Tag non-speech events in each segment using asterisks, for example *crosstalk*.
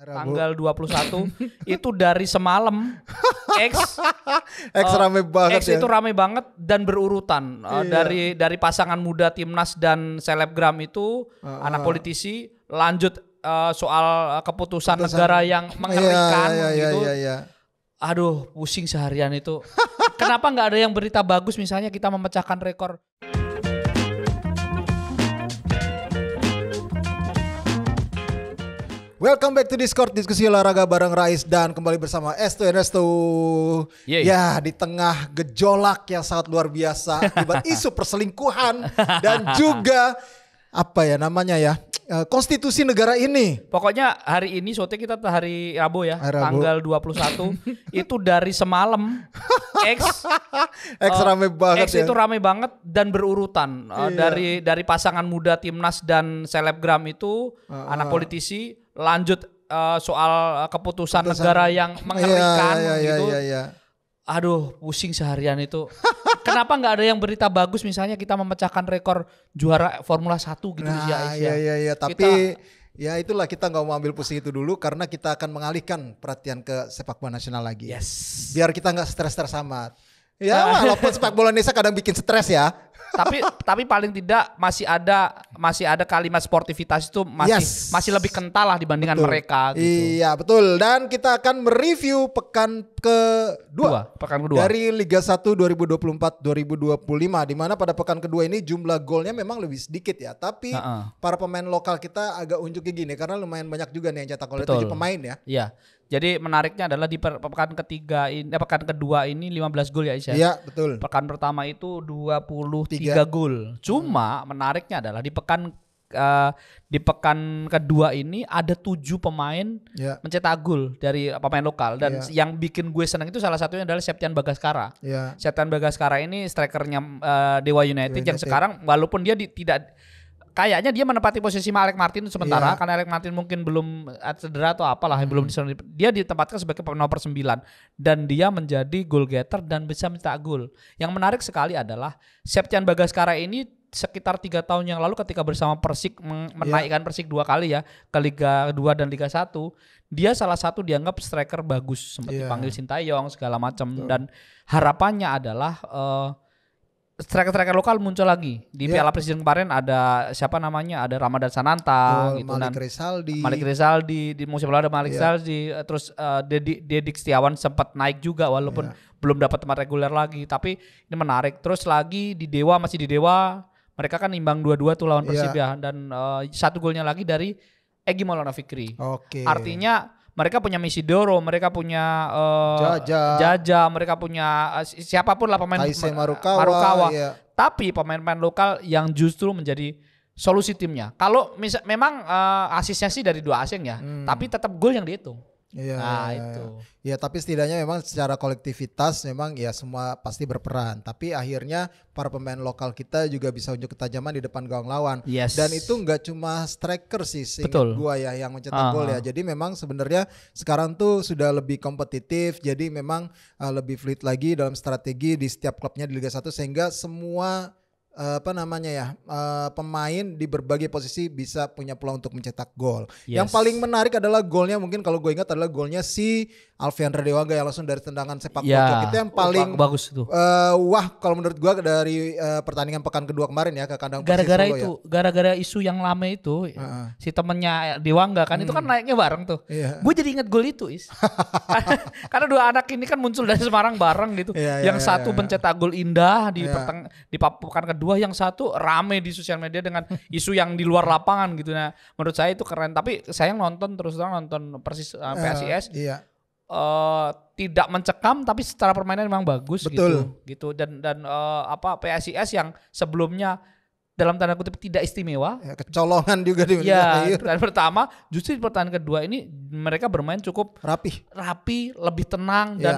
Rabu. tanggal 21 *laughs* itu dari semalam X *laughs* X uh, rame eh, banget X ya. itu rame banget dan berurutan uh, dari dari pasangan muda timnas dan selebgram itu uh, anak politisi lanjut uh, soal keputusan, keputusan negara yang iya, mengerikan iya, iya, gitu. iya, iya. Aduh, pusing seharian itu. Kenapa nggak ada yang berita bagus misalnya kita memecahkan rekor? Welcome back to Discord diskusi olahraga bareng Rais dan kembali bersama Estu Ernesto. Yay. Ya di tengah gejolak yang sangat luar biasa akibat *laughs* isu perselingkuhan dan juga apa ya namanya ya eh, konstitusi negara ini. Pokoknya hari ini sote kita hari Rabu ya, hari Rabu. tanggal 21 *laughs* itu dari semalam X *laughs* X uh, rame eh, banget X ya. itu rame banget dan berurutan uh, dari dari pasangan muda timnas dan selebgram itu uh, anak ah. politisi lanjut uh, soal eh, keputusan, keputusan negara yang iya, mengerikan iya, iya, gitu. Iya, iya, Aduh, pusing seharian itu. *laughs* Kenapa nggak ada yang berita bagus misalnya kita memecahkan rekor juara Formula 1 gitu nah, ya Asia. Iya iya iya, tapi kita, ya itulah kita nggak mau ambil pusing itu dulu karena kita akan mengalihkan perhatian ke sepak bola nasional lagi. Yes. Biar kita nggak stres-stres amat. Ya, nah. walaupun sepak bola Indonesia kadang bikin stres ya. tapi *laughs* tapi paling tidak masih ada masih ada kalimat sportivitas itu masih yes. masih lebih kental lah dibandingkan betul. mereka gitu. Iya, betul. Dan kita akan mereview pekan kedua. Dua, pekan kedua. Dari Liga 1 2024-2025 di mana pada pekan kedua ini jumlah golnya memang lebih sedikit ya, tapi uh -uh. para pemain lokal kita agak unjuk gini karena lumayan banyak juga nih yang cetak gol 7 pemain ya. Iya. Jadi menariknya adalah di per pekan ketiga ini eh, pekan kedua ini 15 gol ya Isya. Iya, betul. Pekan pertama itu 23 Tiga. gol. Cuma hmm. menariknya adalah di pekan uh, di pekan kedua ini ada tujuh pemain yeah. mencetak gol dari pemain lokal dan yeah. yang bikin gue seneng itu salah satunya adalah Septian Bagaskara. Yeah. Septian Bagaskara ini strikernya uh, Dewa United, United yang sekarang walaupun dia di, tidak kayaknya dia menempati posisi Malik Martin sementara yeah. karena Alec Martin mungkin belum cedera atau apalah hmm. belum disuruh. dia ditempatkan sebagai nomor 9 dan dia menjadi goal getter dan bisa mencetak gol. Yang menarik sekali adalah Septian Bagaskara ini sekitar tiga tahun yang lalu ketika bersama Persik iya. menaikkan yeah. Persik dua kali ya ke Liga 2 dan Liga 1 dia salah satu dianggap striker bagus seperti iya. yeah. dipanggil Sintayong segala macam dan harapannya adalah uh, striker-striker lokal muncul lagi di yeah. Piala Presiden kemarin ada siapa namanya ada Ramadan Sananta oh, gitu Malik kan. Rizaldi Malik Rizaldi di musim lalu ada Malik yeah. Rizaldi terus uh, Dedik Setiawan sempat naik juga walaupun yeah. belum dapat tempat reguler lagi tapi ini menarik terus lagi di Dewa masih di Dewa mereka kan imbang dua-dua tuh lawan ya. Persib yeah. ya dan uh, satu golnya lagi dari egy Maulana Fikri. Okay. Artinya mereka punya Misidoro, mereka punya uh, Jaja. Jaja, mereka punya uh, siapapun lah pemain Kaise Marukawa. Marukawa. Iya. Tapi pemain-pemain lokal yang justru menjadi solusi timnya. Kalau misal memang uh, asisnya sih dari dua asing ya, hmm. tapi tetap gol yang dihitung. Iya. Nah, iya, iya. itu. Ya, tapi setidaknya memang secara kolektivitas memang ya semua pasti berperan, tapi akhirnya para pemain lokal kita juga bisa unjuk ketajaman di depan gawang lawan. Yes. Dan itu nggak cuma striker sih seingat gua ya yang mencetak uh ah, -huh. gol ya. Ah. Jadi memang sebenarnya sekarang tuh sudah lebih kompetitif, jadi memang uh, lebih fluid lagi dalam strategi di setiap klubnya di Liga 1 sehingga semua Eh, apa namanya ya uh, pemain di berbagai posisi bisa punya peluang untuk mencetak gol. Yes. Yang paling menarik adalah golnya mungkin kalau gue ingat adalah golnya si Alfian Radewaga yang langsung dari tendangan sepak yeah. itu yang paling oh, bagus tuh. Eh, uh, wah kalau menurut gue dari uh, pertandingan pekan kedua kemarin ya ke kandang gara-gara ya. itu ya. gara-gara isu yang lama itu uh -uh. si temennya Dewangga kan hmm. itu kan hmm. naiknya bareng tuh. Yeah. Gue jadi inget gol itu is *laughs* *laughs* karena dua anak ini kan muncul dari Semarang bareng gitu. Yeah, yeah, yang yeah, satu yeah, iya. pencetak gol indah di yeah. Iya. pekan kedua dua yang satu rame di sosial media dengan *laughs* isu yang di luar lapangan gitu nah menurut saya itu keren tapi saya nonton terus terang nonton persis uh, PSIS uh, iya. Uh, tidak mencekam tapi secara permainan memang bagus gitu. Betul. gitu gitu dan dan uh, apa PSIS yang sebelumnya dalam tanda kutip tidak istimewa. Ya, kecolongan juga di ya, *laughs* Dan pertama, justru di pertandingan kedua ini mereka bermain cukup rapi, rapi, lebih tenang ya. dan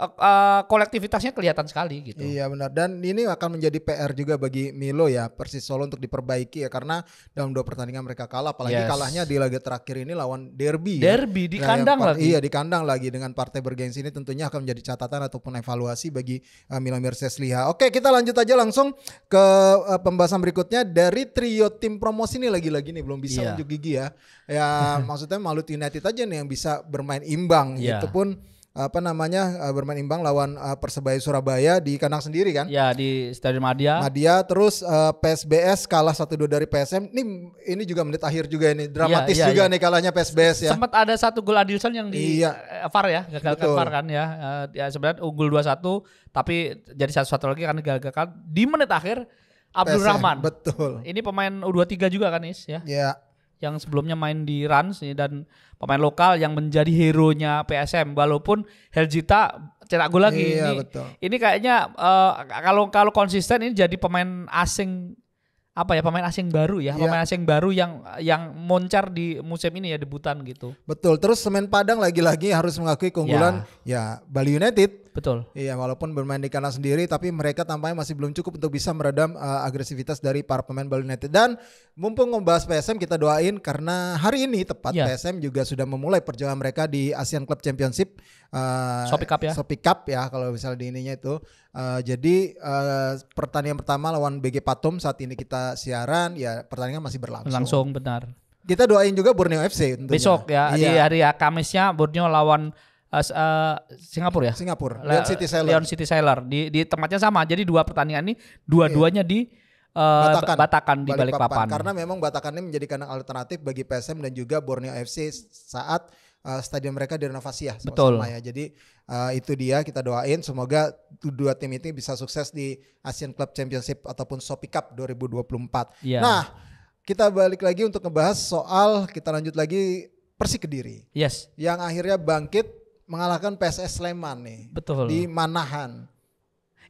uh, kolektivitasnya kelihatan sekali gitu. Iya benar dan ini akan menjadi PR juga bagi Milo ya Persis Solo untuk diperbaiki ya karena dalam dua pertandingan mereka kalah apalagi yes. kalahnya di laga terakhir ini lawan Derby. Ya. Derby ya. di nah, kandang lagi. Iya di kandang lagi dengan partai bergengsi ini tentunya akan menjadi catatan ataupun evaluasi bagi uh, Milo Liha. Oke, kita lanjut aja langsung ke uh, pembahasan berikutnya dari trio tim promosi ini lagi-lagi nih belum bisa yeah. unjuk gigi ya. Ya *laughs* maksudnya Malut United aja nih yang bisa bermain imbang yeah. gitu pun apa namanya eh, bermain imbang lawan eh, Persebaya Surabaya di kandang sendiri kan? Ya di Stadion Madia. Madia terus uh, eh, PSBS kalah 1-2 dari PSM. Ini ini juga menit akhir juga ini iya, dramatis ya, ya, juga ya. nih kalahnya PSBS ya. Sempat ada satu gol Adilson yang di iya. VAR ya, gagal ke VAR kan ya. ya sebenarnya unggul 2-1 tapi jadi satu-satu lagi karena gagal di menit akhir Abdul PSM, Rahman. Betul. Ini pemain U23 juga kan Is ya? Iya yang sebelumnya main di Rans dan pemain lokal yang menjadi hero-nya PSM walaupun Helgita cetak gol lagi iya, ini betul. ini kayaknya uh, kalau konsisten ini jadi pemain asing apa ya pemain asing baru ya, iya. pemain asing baru yang yang moncar di musim ini ya debutan gitu. Betul. Terus Semen Padang lagi-lagi harus mengakui keunggulan ya, ya Bali United Betul. Iya, walaupun bermain di kandang sendiri tapi mereka tampaknya masih belum cukup untuk bisa meredam uh, agresivitas dari para pemain Bali United. Dan mumpung membahas PSM kita doain karena hari ini tepat yeah. PSM juga sudah memulai perjuangan mereka di Asian Club Championship uh, eh, Shopee Cup ya. Shopee Cup ya kalau misalnya di ininya itu. Uh, jadi uh, pertandingan pertama lawan BG Patum saat ini kita siaran ya pertandingan masih berlangsung. Langsung benar kita doain juga Borneo FC tentunya. Besok ya, iya. di hari ya, Kamisnya Borneo lawan uh, Singapura ya? Singapura. Leon City Sailor. Leon City Sailor. Di, di tempatnya sama. Jadi dua pertandingan ini dua-duanya di uh, Batakan, Batakan di balik papan. Karena memang Batakan ini menjadi kandang alternatif bagi PSM dan juga Borneo FC saat uh, stadion mereka direnovasi ya. Betul. ya. Jadi uh, itu dia kita doain semoga dua tim ini bisa sukses di Asian Club Championship ataupun Sopi Cup 2024. Ya. Nah, kita balik lagi untuk ngebahas soal kita lanjut lagi Persik Kediri. Yes. Yang akhirnya bangkit mengalahkan PSS Sleman nih. Betul. Di Manahan.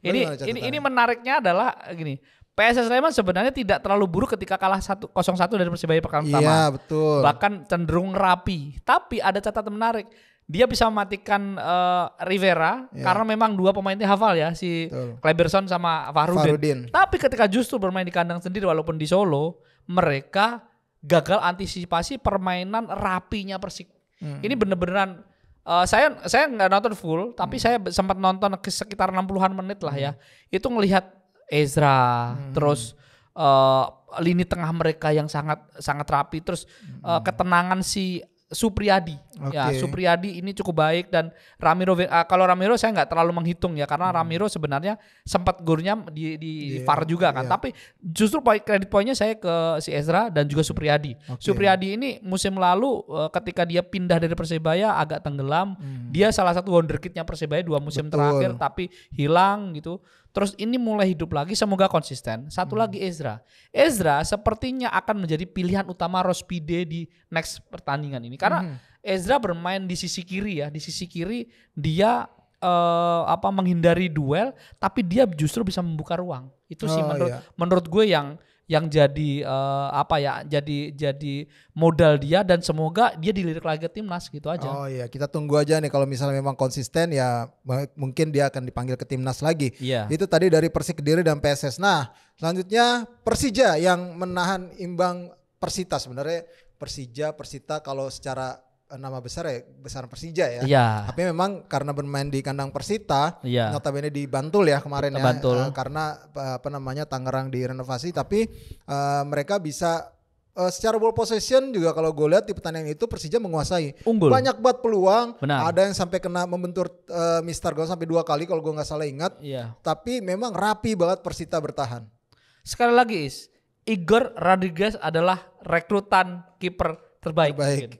Ini ini ini menariknya adalah gini, PSS Sleman sebenarnya tidak terlalu buruk ketika kalah 1-0-1 dari Persibaya pekan iya, pertama. Iya, betul. Bahkan cenderung rapi. Tapi ada catatan menarik. Dia bisa mematikan uh, Rivera iya. karena memang dua pemain pemainnya hafal ya si Kleberson sama Farudin. Farudin. Tapi ketika justru bermain di kandang sendiri walaupun di Solo, mereka gagal antisipasi permainan rapinya Persik. Hmm. Ini bener-beneran Uh, saya saya nggak nonton full, tapi hmm. saya sempat nonton sekitar 60-an menit lah ya. Hmm. Itu ngelihat Ezra, hmm. terus uh, lini tengah mereka yang sangat sangat rapi, terus eh, hmm. uh, ketenangan si Supriyadi. Okay. Ya, Supriyadi ini cukup baik dan Ramiro ah, kalau Ramiro saya nggak terlalu menghitung ya karena hmm. Ramiro sebenarnya sempat gurunya di di yeah, VAR juga kan. Yeah. Tapi justru poin kredit poinnya saya ke si Ezra dan juga Supriyadi. Okay. Supriyadi ini musim lalu eh, ketika dia pindah dari Persebaya agak tenggelam. Hmm. Dia salah satu wonderkidnya Persebaya dua musim Betul. terakhir tapi hilang gitu. Terus ini mulai hidup lagi semoga konsisten. Satu hmm. lagi Ezra. Ezra sepertinya akan menjadi pilihan utama Rospide di next pertandingan ini karena hmm. Ezra bermain di sisi kiri ya, di sisi kiri dia uh, apa menghindari duel tapi dia justru bisa membuka ruang. Itu sih oh, menurut iya. menurut gue yang yang jadi uh, apa ya jadi jadi modal dia dan semoga dia dilirik lagi ke timnas gitu aja. Oh iya kita tunggu aja nih kalau misalnya memang konsisten ya mungkin dia akan dipanggil ke timnas lagi. Iya. Itu tadi dari Persik Kediri dan PSS. Nah selanjutnya Persija yang menahan imbang Persita sebenarnya Persija Persita kalau secara Eh, nama besar ya besar Persija ya. ya. Tapi memang karena bermain di kandang Persita, ya. notabene di Bantul ya kemarin ya. Uh, karena eh, apa namanya Tangerang direnovasi, tapi uh, mereka bisa Uh, secara ball possession juga kalau gue lihat di pertandingan itu Persija menguasai Unggul. banyak buat peluang Benar. ada yang sampai kena membentur uh, Mister Gol sampai dua kali kalau gue nggak salah ingat iya. tapi memang rapi banget Persita bertahan sekali lagi is Igor Rodriguez adalah rekrutan kiper terbaik, terbaik.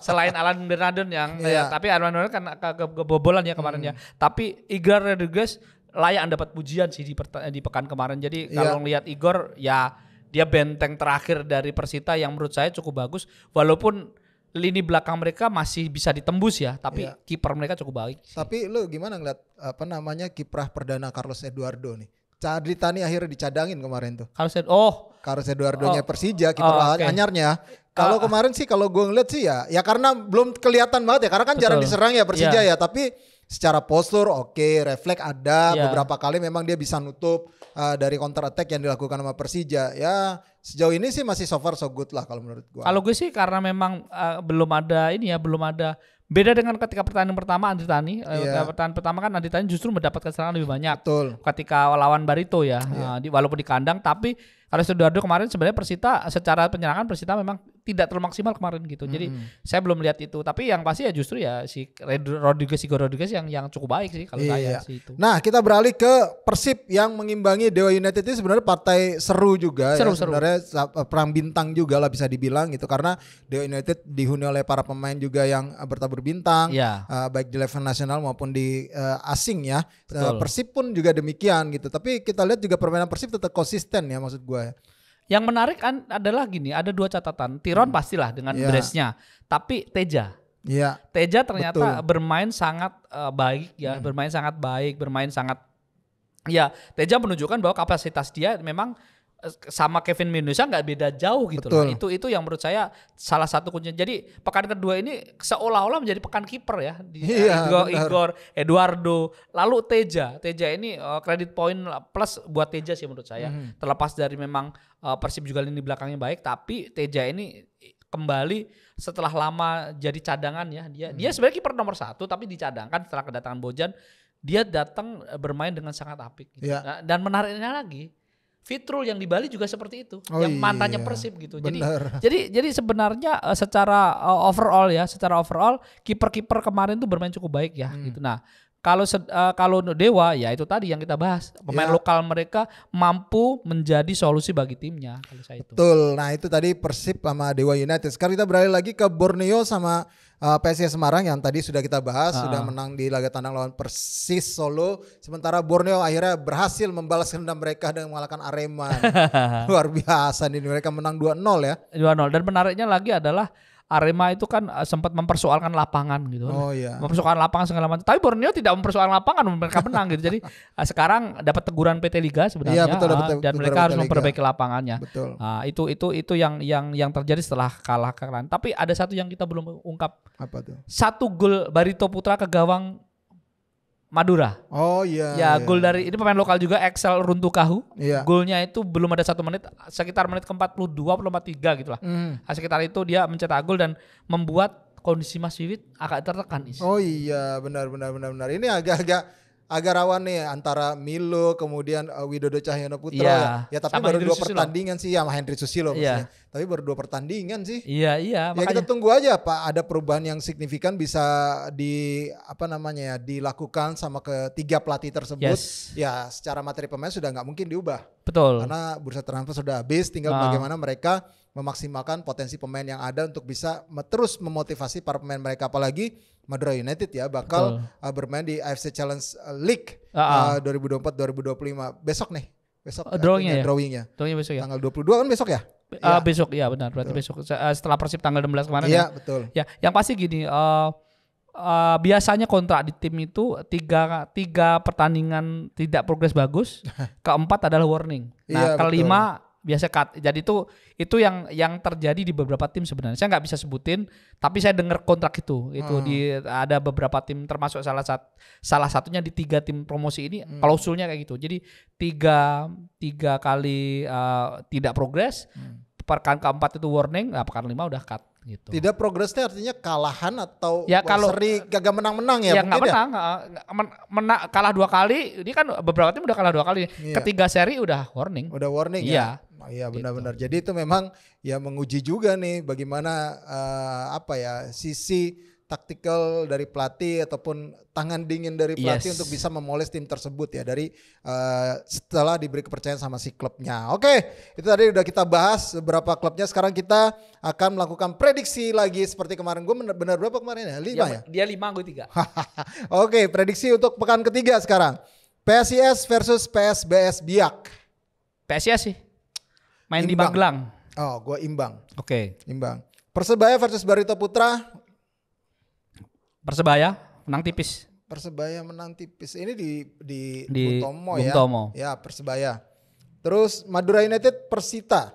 selain Alan Bernardon yang yeah. ya, tapi Alan Bernardon kan ke kebobolan ya hmm. kemarin hmm. ya tapi Igor Rodriguez layak dapat pujian sih di, di pekan kemarin jadi iya. kalau yeah. ngelihat Igor ya dia benteng terakhir dari Persita yang menurut saya cukup bagus walaupun lini belakang mereka masih bisa ditembus ya tapi yeah. kiper mereka cukup baik sih. tapi lu gimana ngeliat apa namanya kiprah perdana Carlos Eduardo nih Cadri Tani akhirnya dicadangin kemarin tuh. Carlos oh. Carlos Eduardo-nya oh. Persija kiper oh, okay. anyarnya kalau ah. kemarin sih kalau gue ngeliat sih ya, ya karena belum kelihatan banget ya, karena kan Betul. jarang diserang ya Persija yeah. ya, tapi secara postur oke, okay, refleks ada yeah. beberapa kali memang dia bisa nutup uh, dari counter attack yang dilakukan sama Persija. Ya sejauh ini sih masih so far so good lah kalau menurut gue. Kalau gue sih karena memang uh, belum ada ini ya, belum ada Beda dengan ketika pertandingan pertama Andi Tani, yeah. Iya. pertandingan pertama kan Andi Tani justru mendapatkan serangan lebih banyak. Betul. Ketika lawan Barito ya, yeah. Iya. di, walaupun di kandang, tapi kalau Sidoarjo kemarin sebenarnya Persita secara penyerangan Persita memang tidak termaksimal kemarin gitu. Jadi hmm. saya belum lihat itu. Tapi yang pasti ya justru ya si Rodriguez Igor Rodriguez yang yang cukup baik sih kalau saya sih itu. Nah, kita beralih ke Persib yang mengimbangi Dewa United itu sebenarnya partai seru juga seru, ya. Seru. Sebenarnya e, perang bintang juga lah bisa dibilang gitu karena Dewa United dihuni oleh para pemain juga yang e, bertabur bintang yeah. Iya. uh, baik di level nasional maupun di uh, asing ya. Uh, Persib pun juga demikian gitu. Tapi kita lihat juga permainan Persib tetap konsisten ya maksud gue. Ya. Yang menarik adalah gini, ada dua catatan. Tiron hmm. pastilah dengan yeah. Iya. brace tapi Teja. Iya. Yeah. Teja ternyata Betul. bermain sangat uh, baik ya, hmm. bermain sangat baik, bermain sangat Ya, Teja menunjukkan bahwa kapasitas dia memang sama Kevin Minusa nggak beda jauh gitu Betul. loh. Itu itu yang menurut saya salah satu kuncinya. Jadi pekan kedua ini seolah-olah menjadi pekan kiper ya. Di, *laughs* iya, Igor, Igor, Eduardo, lalu Teja. Teja ini uh, eh, kredit poin plus buat Teja sih menurut saya. Hmm. Terlepas dari memang uh, Persib juga lini belakangnya baik, tapi Teja ini kembali setelah lama jadi cadangan ya. Dia hmm. dia sebenarnya kiper nomor satu tapi dicadangkan setelah kedatangan Bojan dia datang eh, bermain dengan sangat apik gitu. Ya. dan menariknya lagi Fitrul yang di Bali juga seperti itu, oh yang iya, mantannya Persib gitu. Bener. Jadi jadi jadi sebenarnya eh, secara eh, overall ya, secara overall kiper-kiper kemarin tuh bermain cukup baik ya hmm. gitu. Nah, kalau uh, kalau Dewa ya itu tadi yang kita bahas, pemain ya. lokal mereka mampu menjadi solusi bagi timnya kalau saya itu. Betul. Nah, itu tadi Persib sama Dewa United. Sekarang kita beralih lagi ke Borneo sama uh, eh, PSIS Semarang yang tadi sudah kita bahas uh. sudah ah. menang di laga tandang lawan Persis Solo sementara Borneo akhirnya berhasil membalas dendam mereka dengan mengalahkan Arema *laughs* luar biasa ini mereka menang 2-0 ya 2-0 dan menariknya lagi adalah Arema itu kan eh, sempat mempersoalkan lapangan gitu. Oh iya. Mempersoalkan lapangan segala macam. Tapi Borneo tidak mempersoalkan lapangan, mereka menang gitu. Jadi *laughs* eh, sekarang dapat teguran PT Liga sebenarnya iya, betul, uh, dan mereka harus Liga. memperbaiki lapangannya. Betul. Uh, itu itu itu yang yang yang terjadi setelah kalah keren. Tapi ada satu yang kita belum ungkap. Apa tuh? Satu gol Barito Putra ke gawang Madura. Oh iya. Ya, iya. gol iya. dari ini pemain lokal juga Excel Runtukahu. Iya. Golnya itu belum ada satu menit, sekitar menit ke-42 43 gitu lah. Mm. sekitar itu dia mencetak gol dan membuat kondisi Mas Wiwit agak tertekan. Is. Oh iya, benar benar benar benar. Ini agak-agak agak rawan nih antara Milo kemudian uh, Widodo Cahyono Putra iya, ya. ya. tapi Sama baru Henry dua Susilo. pertandingan sih sama Henry Susilo yeah. maksudnya. Tapi baru dua pertandingan sih. Iya, iya. Ya kita tunggu aja Pak ada perubahan yang signifikan bisa di apa namanya ya dilakukan sama ketiga pelatih tersebut. Yes. Ya secara materi pemain sudah nggak mungkin diubah. Betul. Karena bursa transfer sudah habis tinggal nah. bagaimana mereka memaksimalkan potensi pemain yang ada untuk bisa terus memotivasi para pemain mereka apalagi Madura United ya bakal uh, bermain di AFC Challenge uh, League ah, ah. uh, uh, 2024-2025 besok nih besok oh, uh, drawingnya ya drawingnya drawingnya besok ya tanggal 22 kan besok ya Be uh, ah, ya. besok ya benar berarti betul. besok uh, setelah persib tanggal 16 kemarin ya, ya. betul ya yang pasti gini uh, uh, biasanya kontrak di tim itu tiga tiga pertandingan tidak progres bagus *laughs* keempat adalah warning nah ya, kelima betul biasa cut. Jadi itu itu yang yang terjadi di beberapa tim sebenarnya. Saya nggak bisa sebutin, tapi saya dengar kontrak itu. Itu hmm. di ada beberapa tim termasuk salah satu salah satunya di tiga tim promosi ini hmm. klausulnya kayak gitu. Jadi tiga tiga kali uh, tidak progres, hmm. pekan keempat itu warning, nah, pekan lima udah cut gitu. Tidak progresnya artinya kalahan atau ya, kalau, seri gagal menang-menang ya, ya gak ya? menang, ya? Men, mena, kalah dua kali, ini kan beberapa tim udah kalah dua kali. Iya. Ketiga seri udah warning. Udah warning ya? iya. ya. Iya gitu. benar-benar. Gitu. Jadi itu memang ya menguji juga nih bagaimana uh, apa ya sisi taktikal dari pelatih ataupun tangan dingin dari pelatih yes. untuk bisa memoles tim tersebut ya dari uh, setelah diberi kepercayaan sama si klubnya. Oke, okay, itu tadi udah kita bahas beberapa klubnya. Sekarang kita akan melakukan prediksi lagi seperti kemarin. Gue benar berapa kemarin ya? Lima ya? ya? Dia lima, gue tiga. *laughs* Oke, okay, prediksi untuk pekan ketiga sekarang. PSIS versus PSBS Biak. PSIS sih. Main imbang. di Magelang. Oh, gue imbang. Oke. Okay. Imbang. Persebaya versus Barito Putra. Persebaya menang tipis. Persebaya menang tipis. Ini di di, di Buntomo, ya. Buntomo ya. Persebaya. Terus Madura United Persita.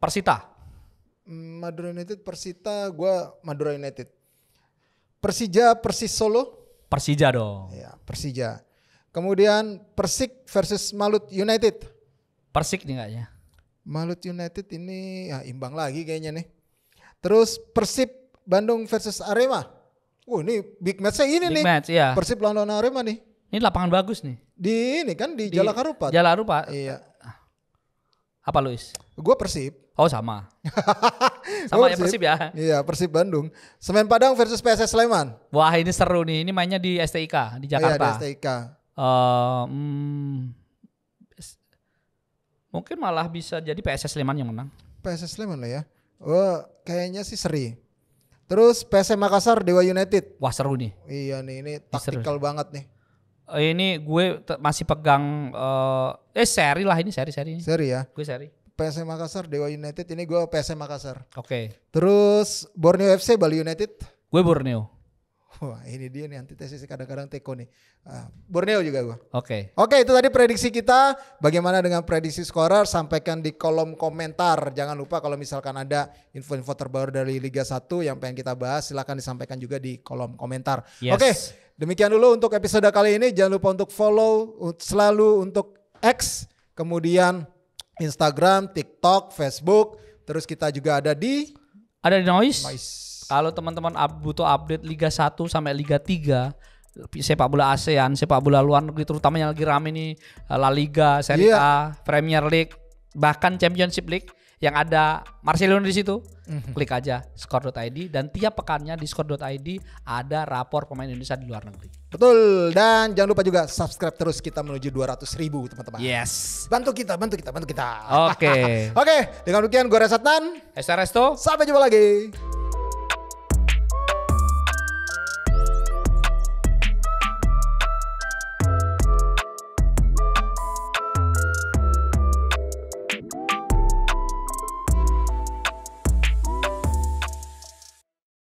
Persita. Mm, Madura United Persita, gue Madura United. Persija Persis Solo. Persija dong. Ya, Persija. Kemudian Persik versus Malut United. Persik nih kayaknya. Malut United ini ya imbang lagi kayaknya nih. Terus Persib Bandung versus Arema. Wah ini big matchnya ini big nih. Match, iya. Persib lawan Arema nih. Ini lapangan bagus nih. Di ini kan di, di Jalak Harupat. Jalak Harupat. Iya. Apa Luis? Gue Persib. Oh sama. *laughs* sama ya, persib. ya Persib ya. Iya Persib Bandung. Semen Padang versus PSS Sleman. Wah ini seru nih. Ini mainnya di STIK iya, di Jakarta. iya di STIK. Uh, eh, hmm, Mungkin malah bisa jadi PSS Sleman yang menang. PSS Sleman lah ya. Oh, kayaknya sih seri. Terus PSM Makassar Dewa United. Wah seru nih. Iya nih ini taktikal banget nih. Eh, ini gue masih pegang uh, eh seri lah ini seri-seri. ini. Seri ya. Gue seri. PSM Makassar Dewa United ini gue PSM Makassar. Oke. Okay. Terus Borneo FC Bali United. Gue Borneo. Wah ini dia nih antitesis kadang-kadang teko nih. Uh, Borneo juga gua. Oke. Okay. Oke okay, itu tadi prediksi kita. Bagaimana dengan prediksi scorer sampaikan di kolom komentar. Jangan lupa kalau misalkan ada info-info terbaru dari Liga 1 yang pengen kita bahas silahkan disampaikan juga di kolom komentar. Yes. Oke okay, demikian dulu untuk episode kali ini. Jangan lupa untuk follow selalu untuk X kemudian Instagram, TikTok, Facebook. Terus kita juga ada di ada di Noise. Noise. Kalau teman-teman butuh update Liga 1 sampai Liga 3 sepak bola ASEAN, sepak bola luar negeri terutama yang lagi rame nih eh, La Liga, Serie yeah. A, Premier League, bahkan Championship League yang ada Marcelino di situ, mm-hmm. klik aja skor.id dan tiap pekannya di skor.id ada rapor pemain Indonesia di luar negeri. Betul. Dan jangan lupa juga subscribe terus kita menuju 200 ribu teman-teman. Yes. Bantu kita, bantu kita, bantu kita. Oke. Okay. *laughs* Oke. okay, dengan demikian gue Resatnan. Esa Resto. Sampai jumpa lagi.